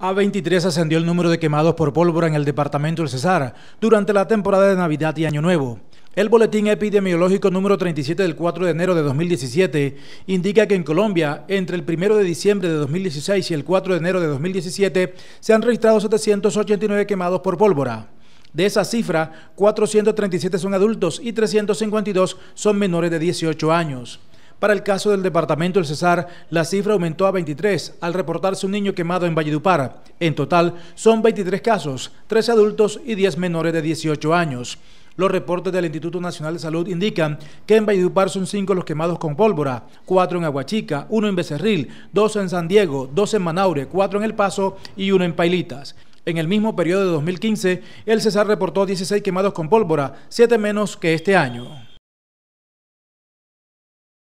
A 23 ascendió el número de quemados por pólvora en el departamento del Cesar durante la temporada de Navidad y Año Nuevo. El boletín epidemiológico número 37 del 4 de enero de 2017 indica que en Colombia, entre el 1 de diciembre de 2016 y el 4 de enero de 2017, se han registrado 789 quemados por pólvora. De esa cifra, 437 son adultos y 352 son menores de 18 años. Para el caso del departamento del Cesar, la cifra aumentó a 23 al reportarse un niño quemado en Valledupar. En total, son 23 casos, 3 adultos y 10 menores de 18 años. Los reportes del Instituto Nacional de Salud indican que en Valledupar son 5 los quemados con pólvora, 4 en Aguachica, 1 en Becerril, 2 en San Diego, 2 en Manaure, 4 en El Paso y 1 en Pailitas. En el mismo periodo de 2015, el Cesar reportó 16 quemados con pólvora, 7 menos que este año.